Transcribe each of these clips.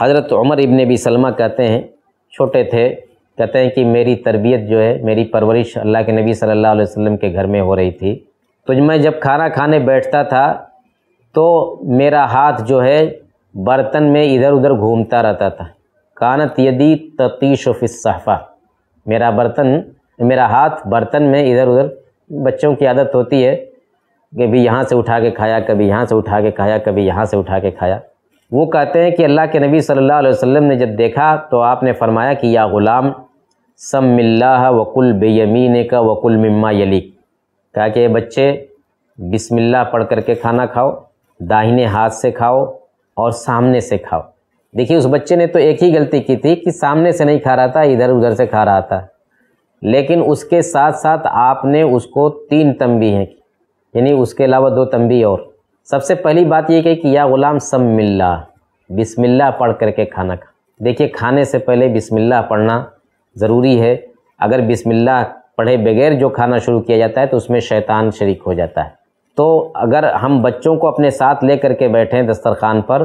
हज़रत उमर इबन भी सलमा कहते हैं छोटे थे कहते हैं कि मेरी तरबियत जो है मेरी परवरिश अल्लाह के नबी सल्लल्लाहु अलैहि वसल्लम के घर में हो रही थी तो मैं जब खाना खाने बैठता था तो मेरा हाथ जो है बर्तन में इधर उधर घूमता रहता था कानत यदि फ़िसफ़ा मेरा बर्तन मेरा हाथ बर्तन में इधर उधर बच्चों की आदत होती है कभी यहाँ से उठा के खाया कभी यहाँ से उठा के खाया कभी यहाँ से उठा के खाया वो कहते हैं कि अल्लाह के नबी सल्लल्लाहु अलैहि वसल्लम ने जब देखा तो आपने फरमाया कि या ग़ुलाम सम मिल्ला वकुल बेयमीन का वकुल मम्मा यली कहा कि बच्चे बिस्मिल्लाह पढ़ करके खाना खाओ दाहिने हाथ से खाओ और सामने से खाओ देखिए उस बच्चे ने तो एक ही गलती की थी कि सामने से नहीं खा रहा था इधर उधर से खा रहा था लेकिन उसके साथ साथ आपने उसको तीन तंबी हैं यानी उसके अलावा दो तंबी और सबसे पहली बात यह कही कि या ग़ुलाम सब मिल्ला बिसमिल्ला पढ़ करके खाना खा देखिए खाने से पहले बिसमिल्ला पढ़ना ज़रूरी है अगर बिसमिल्ला पढ़े बगैर जो खाना शुरू किया जाता है तो उसमें शैतान शरीक हो जाता है तो अगर हम बच्चों को अपने साथ ले करके बैठें दस्तरखान पर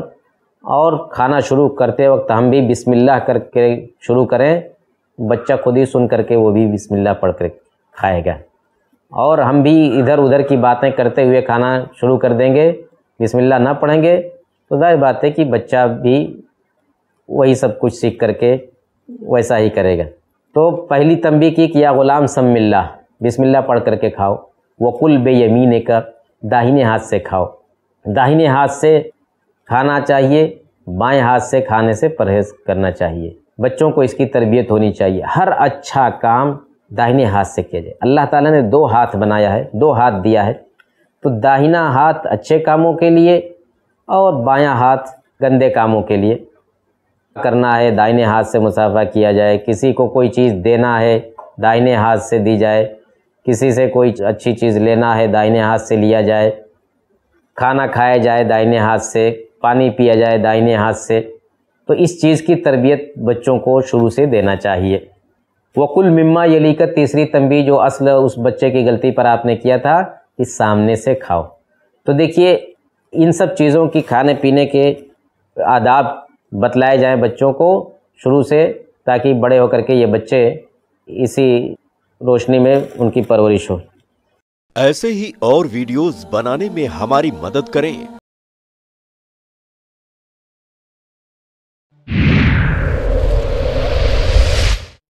और खाना शुरू करते वक्त हम भी बिसमिल्ला करके शुरू करें बच्चा खुद ही सुन करके वो भी बिसमिल्ला पढ़ कर खाएगा और हम भी इधर उधर की बातें करते हुए खाना शुरू कर देंगे बिस्मिल्लाह ना पढ़ेंगे तो जाहिर बात है कि बच्चा भी वही सब कुछ सीख करके वैसा ही करेगा तो पहली तंबी की कि या ग़ुलाम सम्मिल्ला बिस्मिल्लाह पढ़ करके खाओ वकुल बेयमीन कर दाहिने हाथ से खाओ दाहिने हाथ से खाना चाहिए बाएं हाथ से खाने से परहेज़ करना चाहिए बच्चों को इसकी तरबियत होनी चाहिए हर अच्छा काम दाहिने हाथ से किया जाए अल्लाह ताला ने दो हाथ बनाया है दो हाथ दिया है तो दाहिना हाथ अच्छे कामों के लिए और बायां हाथ गंदे कामों के लिए करना है दाहिने हाथ से मुसाफा किया जाए किसी को कोई चीज़ देना है दाहिने हाथ से दी जाए किसी से कोई अच्छी चीज़ लेना है दाहिने हाथ से लिया जाए खाना खाया जाए दाहिने हाथ से पानी पिया जाए दाहिने हाथ से तो इस चीज़ की तरबियत बच्चों को शुरू से देना चाहिए वकुल मिम्मा यलीकत तीसरी तंबी जो असल उस बच्चे की गलती पर आपने किया था कि सामने से खाओ तो देखिए इन सब चीज़ों की खाने पीने के आदाब बतलाए जाएं बच्चों को शुरू से ताकि बड़े होकर के ये बच्चे इसी रोशनी में उनकी परवरिश हो ऐसे ही और वीडियोस बनाने में हमारी मदद करें